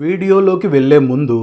వీడియోలోకి వెళ్లే ముందు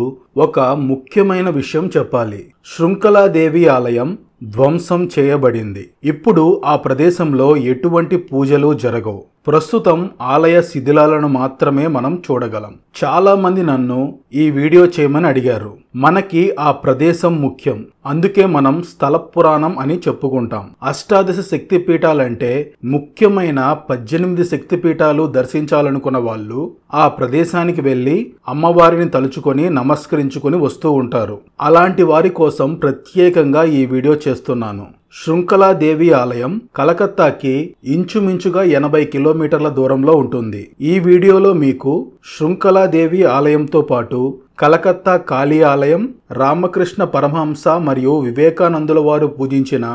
ఒక ముఖ్యమైన విషయం చెప్పాలి శృంఖలాదేవి ఆలయం ధ్వంసం చేయబడింది ఇప్పుడు ఆ ప్రదేశంలో ఎటువంటి పూజలు జరగవు ప్రస్తుతం ఆలయ శిథిలాలను మాత్రమే మనం చూడగలం చాలామంది నన్ను ఈ వీడియో చేయమని అడిగారు మనకి ఆ ప్రదేశం ముఖ్యం అందుకే మనం స్థల పురాణం అని చెప్పుకుంటాం అష్టాదశ శక్తి పీఠాలంటే ముఖ్యమైన పద్దెనిమిది శక్తి పీఠాలు దర్శించాలనుకున్న వాళ్ళు ఆ ప్రదేశానికి వెళ్ళి అమ్మవారిని తలుచుకొని నమస్కరించుకొని వస్తూ ఉంటారు అలాంటి వారి కోసం ప్రత్యేకంగా ఈ వీడియో చేస్తున్నాను శృంఖలాదేవి ఆలయం కలకత్తాకి ఇంచుమించుగా ఎనభై కిలోమీటర్ల దూరంలో ఉంటుంది ఈ వీడియోలో మీకు శృంఖలాదేవి ఆలయంతో పాటు కలకత్తా కాళీ ఆలయం రామకృష్ణ పరమహంస మరియు వివేకానందుల వారు పూజించిన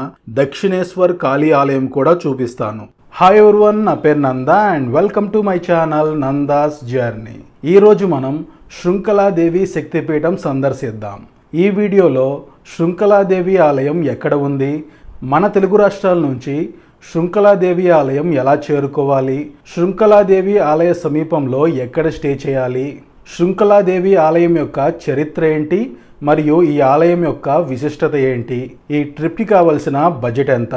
దక్షిణేశ్వర్ కాళీ ఆలయం కూడా చూపిస్తాను హాయ్ ఎవరివన్ నా పేరు Nanda and welcome to my channel Nanda's journey ఈరోజు మనం శృంఖలాదేవి శక్తిపీఠం సందర్శిద్దాం ఈ వీడియోలో శృంఖలాదేవి ఆలయం ఎక్కడ ఉంది మన తెలుగు రాష్ట్రాల నుంచి శృంఖలాదేవి ఆలయం ఎలా చేరుకోవాలి శృంఖలాదేవి ఆలయ సమీపంలో ఎక్కడ స్టే చేయాలి శృంఖలాదేవి ఆలయం యొక్క చరిత్ర ఏంటి మరియు ఈ ఆలయం యొక్క విశిష్టత ఏంటి ఈ ట్రిప్కి కావలసిన బడ్జెట్ ఎంత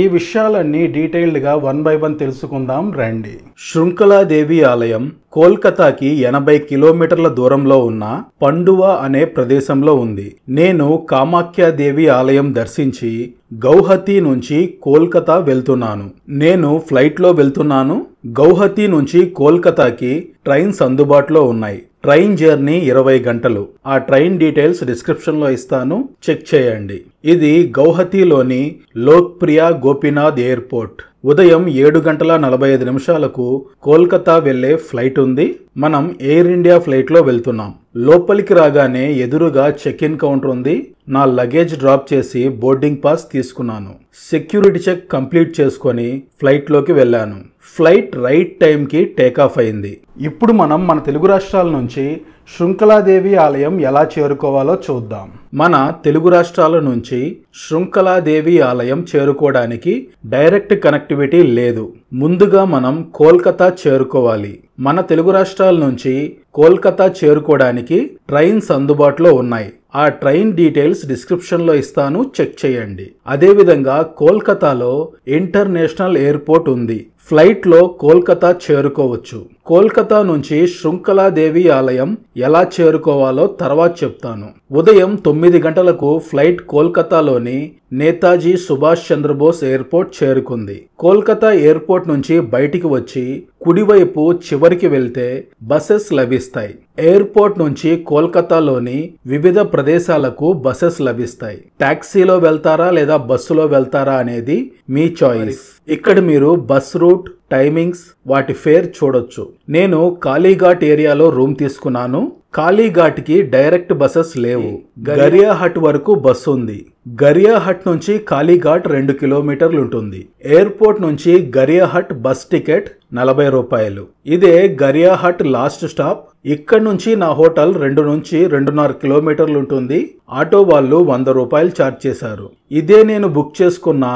ఈ విషయాలన్నీ డీటెయిల్డ్గా వన్ బై వన్ తెలుసుకుందాం రండి శృంఖలాదేవి ఆలయం కోల్కతాకి ఎనభై కిలోమీటర్ల దూరంలో ఉన్న పండువా అనే ప్రదేశంలో ఉంది నేను కామాఖ్యాదేవి ఆలయం దర్శించి గౌహతి నుంచి కోల్కతా వెళ్తున్నాను నేను ఫ్లైట్లో వెళ్తున్నాను గౌహతి నుంచి కోల్కతాకి ట్రైన్స్ అందుబాటులో ఉన్నాయి ట్రైన్ జర్నీ ఇరవై గంటలు ఆ ట్రైన్ డీటెయిల్స్ డిస్క్రిప్షన్లో ఇస్తాను చెక్ చేయండి ఇది గౌహతిలోని లోక్ప్రియ గోపీనాథ్ ఎయిర్పోర్ట్ ఉదయం ఏడు గంటల నలభై ఐదు నిమిషాలకు కోల్కతా వెళ్లే ఫ్లైట్ ఉంది మనం ఎయిర్ ఇండియా ఫ్లైట్లో వెళ్తున్నాం లోపలికి రాగానే ఎదురుగా చెక్ ఇన్ కౌంటర్ ఉంది నా లగేజ్ డ్రాప్ చేసి బోర్డింగ్ పాస్ తీసుకున్నాను సెక్యూరిటీ చెక్ కంప్లీట్ చేసుకొని ఫ్లైట్లోకి వెళ్ళాను ఫ్లైట్ రైట్ టైంకి టేకాఫ్ అయింది ఇప్పుడు మనం మన తెలుగు రాష్ట్రాల నుంచి శృంఖలాదేవి ఆలయం ఎలా చేరుకోవాలో చూద్దాం మన తెలుగు రాష్ట్రాల నుంచి శృంఖలాదేవి ఆలయం చేరుకోవడానికి డైరెక్ట్ కనెక్టివిటీ లేదు ముందుగా మనం కోల్కతా చేరుకోవాలి మన తెలుగు రాష్ట్రాల నుంచి కోల్కతా చేరుకోవడానికి ట్రైన్స్ అందుబాటులో ఉన్నాయి ఆ ట్రైన్ డీటెయిల్స్ డిస్క్రిప్షన్లో ఇస్తాను చెక్ చేయండి అదేవిధంగా కోల్కతాలో ఇంటర్నేషనల్ ఎయిర్పోర్ట్ ఉంది ఫ్లైట్లో కోల్కతా చేరుకోవచ్చు కోల్కతా నుంచి శృంఖలాదేవి ఆలయం ఎలా చేరుకోవాలో తర్వాత చెప్తాను ఉదయం తొమ్మిది గంటలకు ఫ్లైట్ కోల్కతాలోని నేతాజీ సుభాష్ చంద్రబోస్ ఎయిర్పోర్ట్ చేరుకుంది కోల్కతా ఎయిర్పోర్ట్ నుంచి బయటికి వచ్చి కుడివైపు చివరికి వెళ్తే బసెస్ లభిస్తాయి ఎయిర్పోర్ట్ నుంచి కోల్కతాలోని వివిధ ప్రదేశాలకు బసెస్ లభిస్తాయి టాక్సీలో వెళ్తారా లేదా బస్సులో వెళ్తారా అనేది మీ చాయిస్ ఇక్కడ మీరు బస్ రూట్ టైమింగ్స్ వాటి ఫేర్ చూడొచ్చు నేను కాళీఘాట్ ఏరియాలో రూమ్ తీసుకున్నాను కి డైరెక్ట్ బసెస్ లేవు గరియాహట్ వరకు బస్సు ఉంది గరియాహట్ నుంచి కాళీఘాట్ రెండు కిలోమీటర్లు ఉంటుంది ఎయిర్పోర్ట్ నుంచి గరియాహట్ బస్ టికెట్ నలభై రూపాయలు ఇదే గరియాహట్ లాస్ట్ స్టాప్ ఇక్కడ నుంచి నా హోటల్ రెండు నుంచి రెండున్నర కిలోమీటర్లు ఉంటుంది ఆటో వాళ్ళు వంద రూపాయలు ఛార్జ్ చేశారు ఇదే నేను బుక్ చేసుకున్న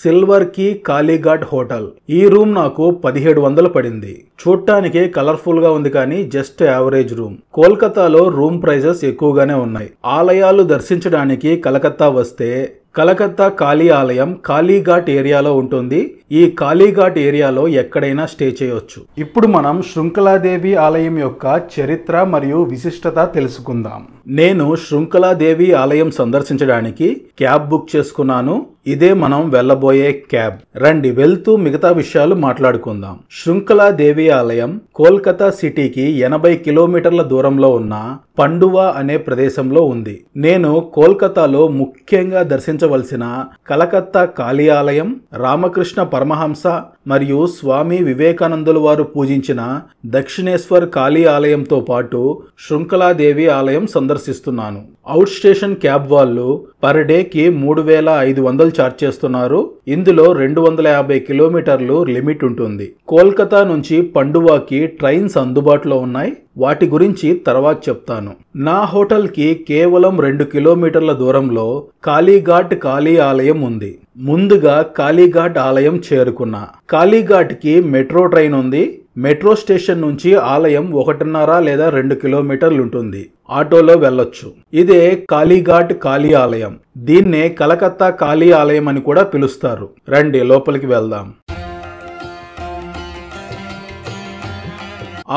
సిల్వర్ కి కాళీఘాట్ హోటల్ ఈ రూమ్ నాకు పదిహేడు వందలు పడింది చూడటానికి కలర్ఫుల్ గా ఉంది కానీ జస్ట్ యావరేజ్ రూమ్ కోల్కతాలో రూమ్ ప్రైజెస్ ఎక్కువగానే ఉన్నాయి ఆలయాలు దర్శించడానికి కలకత్తా వస్తే కలకత్తా కాళీ ఆలయం కాళీఘాట్ ఏరియాలో ఉంటుంది ఈ కాళీఘాట్ ఏరియాలో ఎక్కడైనా స్టే చేయొచ్చు ఇప్పుడు మనం శృంఖలాదేవి ఆలయం యొక్క చరిత్ర మరియు విశిష్టత తెలుసుకుందాం నేను శృంఖలాదేవి ఆలయం సందర్శించడానికి క్యాబ్ బుక్ చేసుకున్నాను ఇదే మనం వెళ్ళబోయే క్యాబ్ రండి వెళ్తూ మిగతా విషయాలు మాట్లాడుకుందాం శృంఖలాదేవి ఆలయం కోల్కతా సిటీకి ఎనభై కిలోమీటర్ల దూరంలో ఉన్న పండువా అనే ప్రదేశంలో ఉంది నేను కోల్కతాలో ముఖ్యంగా దర్శించవలసిన కలకత్తా కాళీ ఆలయం రామకృష్ణ పరమహంస మరియు స్వామి వివేకానందుల వారు పూజించిన దక్షిణేశ్వర్ కాళీ ఆలయంతో పాటు శృంఖలాదేవి ఆలయం సందర్శిస్తున్నాను అవుట్ స్టేషన్ క్యాబ్ వాళ్ళు పర్ డేకి మూడు వేల ఐదు వందలు ఛార్జ్ చేస్తున్నారు ఇందులో రెండు వందల యాభై కిలోమీటర్లు లిమిట్ ఉంటుంది కోల్కతా నుంచి పండువాకి ట్రైన్స్ అందుబాటులో ఉన్నాయి వాటి గురించి తర్వాత చెప్తాను నా హోటల్కి కేవలం రెండు కిలోమీటర్ల దూరంలో కాళీఘాట్ కాళీ ఆలయం ఉంది ముందుగా కాళీఘాట్ ఆలయం చేరుకున్నా కాళీఘాట్కి మెట్రో ట్రైన్ ఉంది మెట్రో స్టేషన్ నుంచి ఆలయం ఒకటిన్నర లేదా రెండు కిలోమీటర్లు ఉంటుంది ఆటోలో వెళ్ళొచ్చు ఇదే కాళీఘాట్ కాళీ ఆలయం దీన్నే కలకత్తా కాళీ ఆలయం అని కూడా పిలుస్తారు రండి లోపలికి వెళ్దాం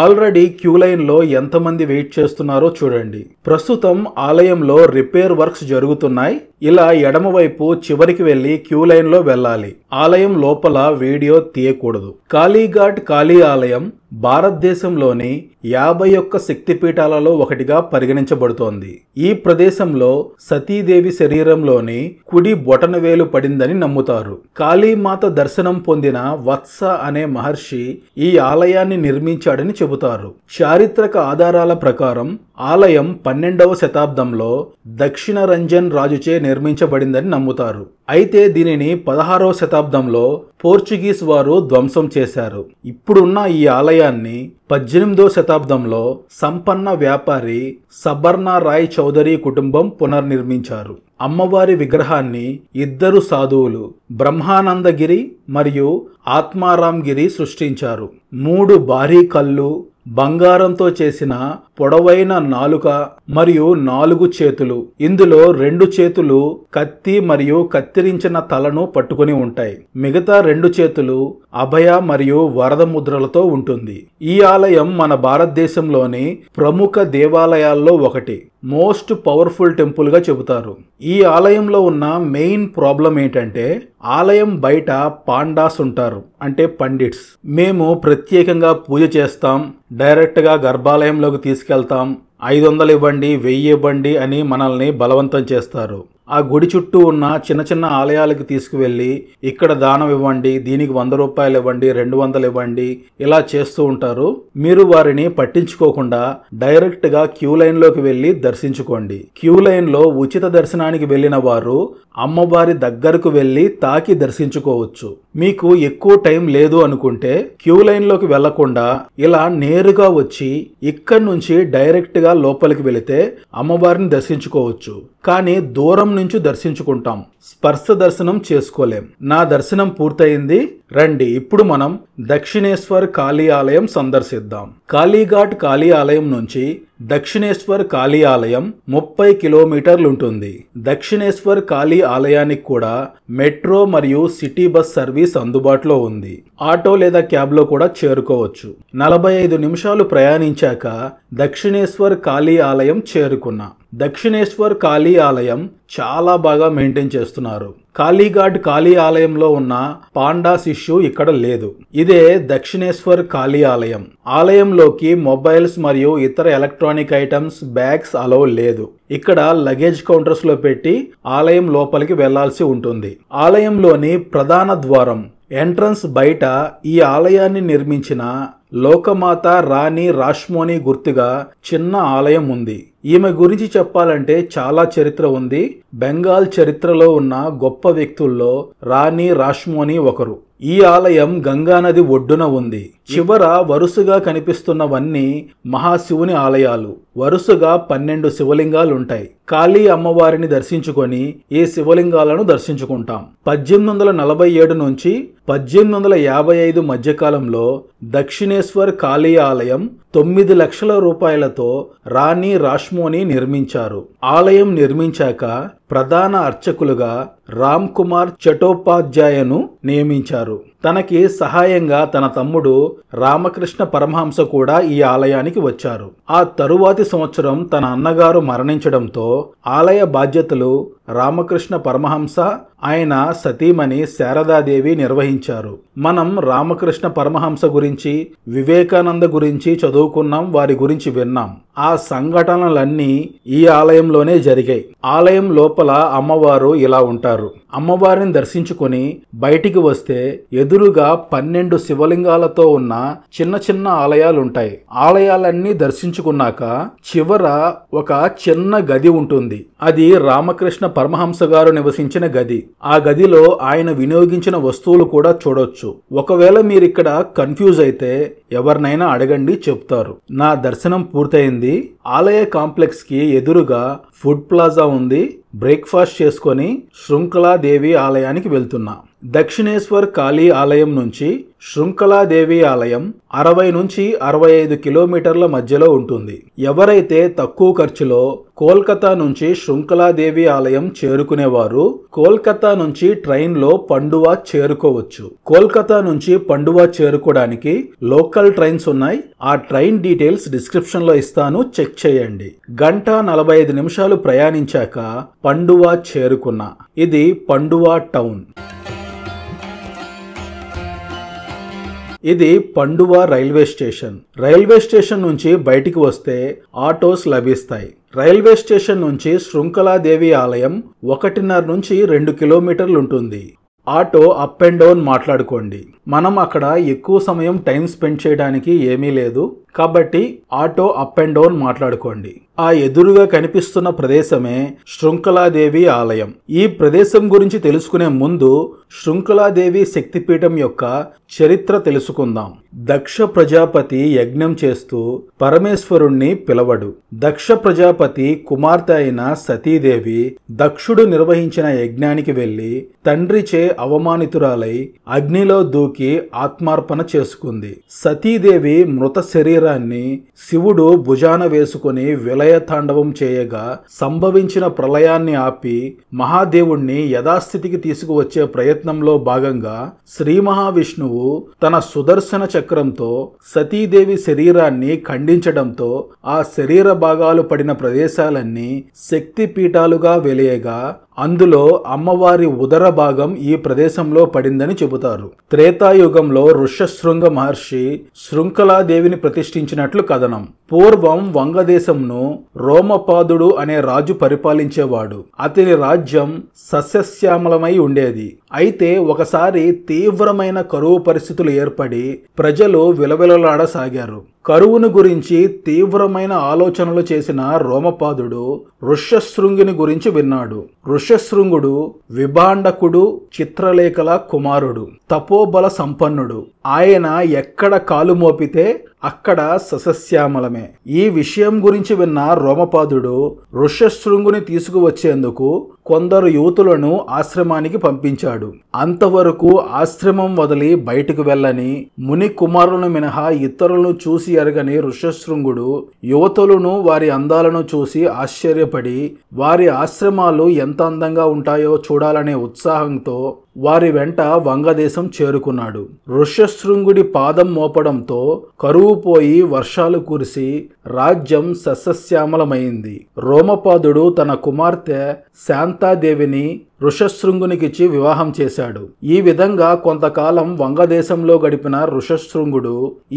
ఆల్రెడీ క్యూ లైన్లో ఎంతమంది వెయిట్ చేస్తున్నారో చూడండి ప్రస్తుతం ఆలయంలో రిపేర్ వర్క్స్ జరుగుతున్నాయి ఇలా ఎడమవైపు చివరికి వెళ్ళి క్యూ లైన్లో వెళ్ళాలి ఆలయం లోపల వీడియో తీయకూడదు కాళీఘాట్ కాళీ ఆలయం భారతదేశంలోని యాభై ఒక్క శక్తిపీఠాలలో ఒకటిగా పరిగణించబడుతోంది ఈ ప్రదేశంలో సతీదేవి శరీరంలోని కుడి బొటనవేలు పడిందని నమ్ముతారు కాళీమాత దర్శనం పొందిన వత్స అనే మహర్షి ఈ ఆలయాన్ని నిర్మించాడని చెబుతారు చారిత్రక ఆధారాల ప్రకారం ఆలయం పన్నెండవ శతాబ్దంలో దక్షిణ రంజన్ రాజుచే నిర్మించబడిందని నమ్ముతారు అయితే దీనిని పదహారవ శతాబ్దంలో పోర్చుగీస్ వారు ధ్వంసం చేశారు ఇప్పుడున్న ఈ ఆలయాన్ని పద్దెనిమిదో శతాబ్దంలో సంపన్న వ్యాపారి సబర్నా రాయ్ చౌదరి కుటుంబం పునర్నిర్మించారు అమ్మవారి విగ్రహాన్ని ఇద్దరు సాధువులు బ్రహ్మానందగిరి మరియు ఆత్మారాంగిరి సృష్టించారు మూడు భారీ కళ్ళు బంగారంతో చేసిన పొడవైన నాలుక మరియు నాలుగు చేతులు ఇందులో రెండు చేతులు కత్తి మరియు కత్తిరించిన తలను పట్టుకుని ఉంటాయి మిగతా రెండు చేతులు అభయ మరియు వరద ముద్రలతో ఉంటుంది ఈ ఆలయం మన భారతదేశంలోని ప్రముఖ దేవాలయాల్లో ఒకటి మోస్ట్ పవర్ఫుల్ టెంపుల్గా చెబుతారు ఈ ఆలయంలో ఉన్న మెయిన్ ప్రాబ్లం ఏంటంటే ఆలయం బయట పాండాస్ ఉంటారు అంటే పండిట్స్ మేము ప్రత్యేకంగా పూజ చేస్తాం డైరెక్ట్గా గర్భాలయంలోకి తీసుకు తీసుకెళ్తాం ఐదు వందలు ఇవ్వండి వెయ్యి ఇవ్వండి అని మనల్ని బలవంతం చేస్తారు ఆ గుడి చుట్టూ ఉన్న చిన్న చిన్న ఆలయాలకు తీసుకువెళ్ళి ఇక్కడ దానం ఇవ్వండి దీనికి వంద రూపాయలు ఇవ్వండి రెండు వందలు ఇవ్వండి ఇలా చేస్తూ ఉంటారు మీరు వారిని పట్టించుకోకుండా డైరెక్ట్ గా క్యూ లైన్ లోకి వెళ్ళి దర్శించుకోండి క్యూ లైన్ లో ఉచిత దర్శనానికి వెళ్ళిన వారు అమ్మవారి దగ్గరకు వెళ్ళి తాకి దర్శించుకోవచ్చు మీకు ఎక్కువ టైం లేదు అనుకుంటే క్యూ లైన్లోకి వెళ్లకుండా ఇలా నేరుగా వచ్చి ఇక్కడ నుంచి డైరెక్ట్గా లోపలికి వెళితే అమ్మవారిని దర్శించుకోవచ్చు కానీ దూరం నుంచి దర్శించుకుంటాం స్పర్శ దర్శనం చేసుకోలేం నా దర్శనం పూర్తయింది రండి ఇప్పుడు మనం దక్షిణేశ్వర్ కాళీ ఆలయం సందర్శిద్దాం కాళీఘాట్ కాళీ ఆలయం నుంచి దక్షిణేశ్వర్ కాళీ ఆలయం ముప్పై కిలోమీటర్లుంటుంది దక్షిణేశ్వర్ కాళీ ఆలయానికి కూడా మెట్రో మరియు సిటీ బస్ సర్వీస్ అందుబాటులో ఉంది ఆటో లేదా క్యాబ్లో కూడా చేరుకోవచ్చు నలభై ఐదు నిమిషాలు ప్రయాణించాక దక్షిణేశ్వర్ కాళీ ఆలయం చేరుకున్నా దక్షిణేశ్వర్ కాళీ ఆలయం చాలా బాగా మెయింటైన్ చేస్తున్నారు కాళీఘాట్ కాళీ ఆలయంలో ఉన్న పాండా శిష్యు ఇక్కడ లేదు ఇదే దక్షిణేశ్వర్ కాళీ ఆలయం ఆలయంలోకి మొబైల్స్ మరియు ఇతర ఎలక్ట్రానిక్ ఐటమ్స్ బ్యాగ్స్ అలవ్ లేదు ఇక్కడ లగేజ్ కౌంటర్స్ లో పెట్టి ఆలయం లోపలికి వెళ్లాల్సి ఉంటుంది ఆలయంలోని ప్రధాన ద్వారం ఎంట్రన్స్ బయట ఈ ఆలయాన్ని నిర్మించిన లోకమాత రాణి రాష్మోని గుర్తుగా చిన్న ఆలయం ఉంది ఈమె గురించి చెప్పాలంటే చాలా చరిత్ర ఉంది బెంగాల్ చరిత్రలో ఉన్న గొప్ప వ్యక్తుల్లో రాణి రాష్మోని ఒకరు ఈ ఆలయం గంగానది ఒడ్డున ఉంది చివర వరుసగా కనిపిస్తున్నవన్నీ మహాశివుని ఆలయాలు వరుసగా పన్నెండు శివలింగాలుంటాయి కాళీ అమ్మవారిని దర్శించుకొని ఈ శివలింగాలను దర్శించుకుంటాం పద్దెనిమిది వందల నలభై ఏడు నుంచి పద్దెనిమిది వందల యాభై ఐదు మధ్యకాలంలో దక్షిణేశ్వర్ కాళీ ఆలయం తొమ్మిది లక్షల రూపాయలతో రాణి రాష్మోని నిర్మించారు ఆలయం నిర్మించాక ప్రధాన అర్చకులుగా రామ్ కుమార్ చటోపాధ్యాయను నియమించారు తనకి సహాయంగా తన తమ్ముడు రామకృష్ణ పరమహంస కూడా ఈ ఆలయానికి వచ్చారు ఆ తరువాతి సంవత్సరం తన అన్నగారు మరణించడంతో ఆలయ బాధ్యతలు రామకృష్ణ పరమహంస ఆయన సతీమణి శారదాదేవి నిర్వహించారు మనం రామకృష్ణ పరమహంస గురించి వివేకానంద గురించి చదువుకున్నాం వారి గురించి విన్నాం ఆ సంఘటనలన్నీ ఈ ఆలయంలోనే జరిగాయి ఆలయం లోపల అమ్మవారు ఇలా ఉంటారు అమ్మవారిని దర్శించుకొని బయటికి వస్తే ఎదురుగా పన్నెండు శివలింగాలతో ఉన్న చిన్న చిన్న ఆలయాలుంటాయి ఆలయాలన్నీ దర్శించుకున్నాక చివర ఒక చిన్న గది ఉంటుంది అది రామకృష్ణ పరమహంస గారు నివసించిన గది ఆ గదిలో ఆయన వినియోగించిన వస్తువులు కూడా చూడొచ్చు ఒకవేళ మీరిక్కడ కన్ఫ్యూజ్ అయితే ఎవరినైనా అడగండి చెప్తారు నా దర్శనం పూర్తయింది ఆలయ కాంప్లెక్స్ కి ఎదురుగా ఫుడ్ ప్లాజా ఉంది బ్రేక్ఫాస్ట్ చేసుకొని శృంఖలాదేవి ఆలయానికి వెళ్తున్నా దక్షిణేశ్వర్ కాళీ ఆలయం నుంచి శృంఖలాదేవి ఆలయం అరవై నుంచి అరవై ఐదు కిలోమీటర్ల మధ్యలో ఉంటుంది ఎవరైతే తక్కువ ఖర్చులో కోల్కతా నుంచి శృంఖలాదేవి ఆలయం చేరుకునేవారు కోల్కతా నుంచి ట్రైన్లో పండువా చేరుకోవచ్చు కోల్కతా నుంచి పండువా చేరుకోవడానికి లోకల్ ట్రైన్స్ ఉన్నాయి ఆ ట్రైన్ డీటెయిల్స్ డిస్క్రిప్షన్లో ఇస్తాను చెక్ చేయండి గంట నలభై ఐదు నిమిషాలు ప్రయాణించాక పండువా చేరుకున్నా ఇది పండువా టౌన్ ఇది Pandua railway station railway station నుంచి బయటికి వస్తే ఆటోస్ లభిస్తాయి రైల్వే స్టేషన్ నుంచి శృంఖలాదేవి ఆలయం ఒకటిన్నర నుంచి రెండు కిలోమీటర్లు ఉంటుంది ఆటో అప్ అండ్ డౌన్ మాట్లాడుకోండి మనం అక్కడ ఎక్కువ సమయం టైం స్పెండ్ చేయడానికి ఏమీ లేదు కాబట్టి ఆటో అప్ అండ్ డౌన్ మాట్లాడుకోండి ఆ ఎదురుగా కనిపిస్తున్న ప్రదేశమే శృంఖలాదేవి ఆలయం ఈ ప్రదేశం గురించి తెలుసుకునే ముందు శృంఖలాదేవి శక్తిపీఠం యొక్క చరిత్ర తెలుసుకుందాం దక్ష ప్రజాపతి యజ్ఞం చేస్తూ పరమేశ్వరుణ్ణి పిలవడు దక్ష ప్రజాపతి కుమార్తె అయిన సతీదేవి దక్షుడు నిర్వహించిన యజ్ఞానికి వెళ్ళి తండ్రిచే అవమానితురాలై అగ్నిలో దూకి ఆత్మార్పణ చేసుకుంది సతీదేవి మృత శరీరం శరీరాన్ని శివుడు భుజాన వేసుకుని విలయ తాండవం చేయగా సంభవించిన ప్రళయాన్ని ఆపి మహాదేవుణ్ణి యథాస్థితికి తీసుకువచ్చే ప్రయత్నంలో భాగంగా శ్రీ మహావిష్ణువు తన సుదర్శన చక్రంతో సతీదేవి శరీరాన్ని ఖండించడంతో ఆ శరీర భాగాలు పడిన ప్రదేశాలన్నీ శక్తి పీఠాలుగా వెలియగా అందులో అమ్మవారి ఉదర భాగం ఈ ప్రదేశంలో పడిందని చెబుతారు త్రేతాయుగంలో ఋష్యశృంగ మహర్షి శృంఖలాదేవిని ప్రతిష్ఠించినట్లు కథనం పూర్వం వంగదేశంను రోమపాదుడు అనే రాజు పరిపాలించేవాడు అతని రాజ్యం సస్యశ్యామలమై ఉండేది అయితే ఒకసారి తీవ్రమైన కరువు పరిస్థితులు ఏర్పడి ప్రజలు విలవిలలాడసాగారు కరువును గురించి తీవ్రమైన ఆలోచనలు చేసిన రోమపాదుడు ఋష్యశృంగిని గురించి విన్నాడు ఋష్యశృంగుడు విభాండకుడు చిత్రలేఖల కుమారుడు తపోబల సంపన్నుడు ఆయన ఎక్కడ కాలు మోపితే అక్కడ సస్యశ్యామలమే ఈ విషయం గురించి విన్న రోమపాదుడు ఋషశృంగుని తీసుకువచ్చేందుకు కొందరు యువతులను ఆశ్రమానికి పంపించాడు అంతవరకు ఆశ్రమం వదిలి బయటకు వెళ్ళని ముని కుమారులను మినహా ఇతరులను చూసి ఎరగని ఋషశృంగుడు యువతులను వారి అందాలను చూసి ఆశ్చర్యపడి వారి ఆశ్రమాలు ఎంత అందంగా ఉంటాయో చూడాలనే ఉత్సాహంతో వారి వెంట వంగదేశం చేరుకున్నాడు ఋష్యశృంగుడి పాదం మోపడంతో కరువుపోయి వర్షాలు కురిసి రాజ్యం సస్యశ్యామలమైంది రోమపాదుడు తన కుమార్తె శాంతాదేవిని ఋషశృంగునికిచ్చి వివాహం చేశాడు ఈ విధంగా కొంతకాలం వంగదేశంలో గడిపిన ఋషశృంగుడు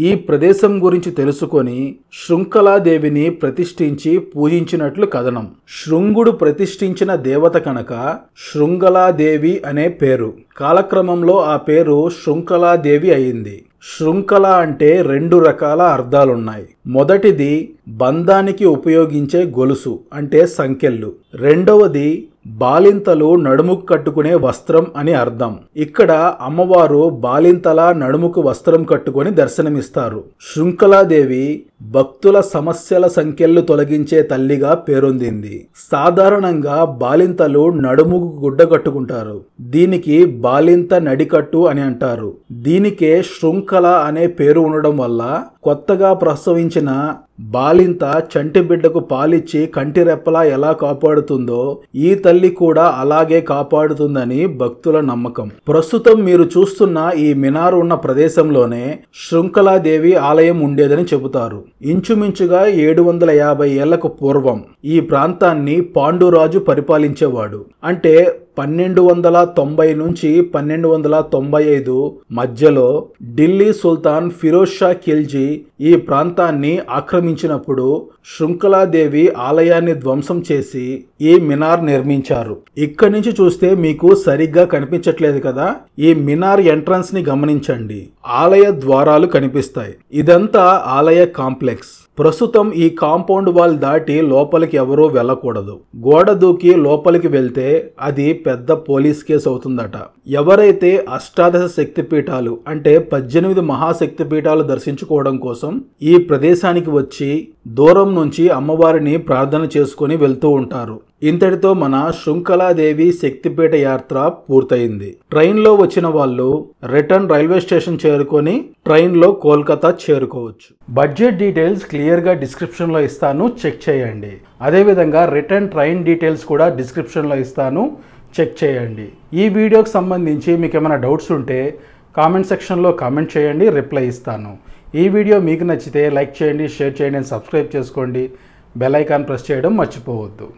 ఈ ప్రదేశం గురించి తెలుసుకొని శృంఖలాదేవిని ప్రతిష్ఠించి పూజించినట్లు కథనం శృంగుడు ప్రతిష్ఠించిన దేవత కనుక శృంగలాదేవి అనే పేరు కాలక్రమంలో ఆ పేరు శృంఖలాదేవి అయింది శృంఖల అంటే రెండు రకాల అర్థాలున్నాయి మొదటిది బంధానికి ఉపయోగించే గొలుసు అంటే సంకెళ్ళు రెండవది బాలింతలు నడుముకు కట్టుకునే వస్త్రం అని అర్థం ఇక్కడ అమ్మవారు బాలింతల నడుముకు వస్త్రం కట్టుకొని దర్శనమిస్తారు శృంఖలాదేవి భక్తుల సమస్యల సంఖ్యలు తొలగించే తల్లిగా పేరొందింది సాధారణంగా బాలింతలు నడుముకు గుడ్డ కట్టుకుంటారు దీనికి బాలింత నడికట్టు అని అంటారు దీనికే శృంఖల అనే పేరు ఉండడం వల్ల కొత్తగా ప్రసవించిన బాలింత చంటి బిడ్డకు పాలిచ్చి కంటిరెప్పలా ఎలా కాపాడుతుందో ఈ తల్లి కూడా అలాగే కాపాడుతుందని భక్తుల నమ్మకం ప్రస్తుతం మీరు చూస్తున్న ఈ మినార్ ఉన్న ప్రదేశంలోనే శృంఖలాదేవి ఆలయం ఉండేదని చెబుతారు ఇంచుమించుగా ఏడు వందల యాభై ఏళ్లకు పూర్వం ఈ ప్రాంతాన్ని పాండురాజు పరిపాలించేవాడు అంటే పన్నెండు వందల తొంభై నుంచి పన్నెండు వందల తొంభై ఐదు మధ్యలో ఢిల్లీ సుల్తాన్ ఫిరోజ్ షా ఖిల్జీ ఈ ప్రాంతాన్ని ఆక్రమించినప్పుడు శృంఖలాదేవి ఆలయాన్ని ధ్వంసం చేసి ఈ మినార్ నిర్మించారు ఇక్కడి నుంచి చూస్తే మీకు సరిగ్గా కనిపించట్లేదు కదా ఈ మినార్ ఎంట్రన్స్ ని గమనించండి ఆలయ ద్వారాలు కనిపిస్తాయి ఇదంతా ఆలయ కాంప్లెక్స్ ప్రస్తుతం ఈ కాంపౌండ్ వాల్ దాటి లోపలికి ఎవరూ వెళ్ళకూడదు గోడ దూకి లోపలికి వెళ్తే అది పెద్ద పోలీస్ కేసు అవుతుందట ఎవరైతే అష్టాదశ శక్తిపీఠాలు అంటే పద్దెనిమిది పీఠాలు దర్శించుకోవడం కోసం ఈ ప్రదేశానికి వచ్చి దూరం నుంచి అమ్మవారిని ప్రార్థన చేసుకుని వెళ్తూ ఉంటారు ఇంతటితో మన శృంఖలాదేవి శక్తిపేట యాత్ర పూర్తయింది ట్రైన్లో వచ్చిన వాళ్ళు రిటర్న్ రైల్వే స్టేషన్ చేరుకొని ట్రైన్లో కోల్కతా చేరుకోవచ్చు బడ్జెట్ డీటెయిల్స్ క్లియర్గా డిస్క్రిప్షన్లో ఇస్తాను చెక్ చేయండి అదేవిధంగా రిటర్న్ ట్రైన్ డీటెయిల్స్ కూడా డిస్క్రిప్షన్లో ఇస్తాను చెక్ చేయండి ఈ వీడియోకి సంబంధించి మీకు ఏమైనా డౌట్స్ ఉంటే కామెంట్ సెక్షన్లో కామెంట్ చేయండి రిప్లై ఇస్తాను ఈ వీడియో మీకు నచ్చితే లైక్ చేయండి షేర్ చేయండి సబ్స్క్రైబ్ చేసుకోండి బెల్ ఐకాన్ ప్రెస్ చేయడం మర్చిపోవద్దు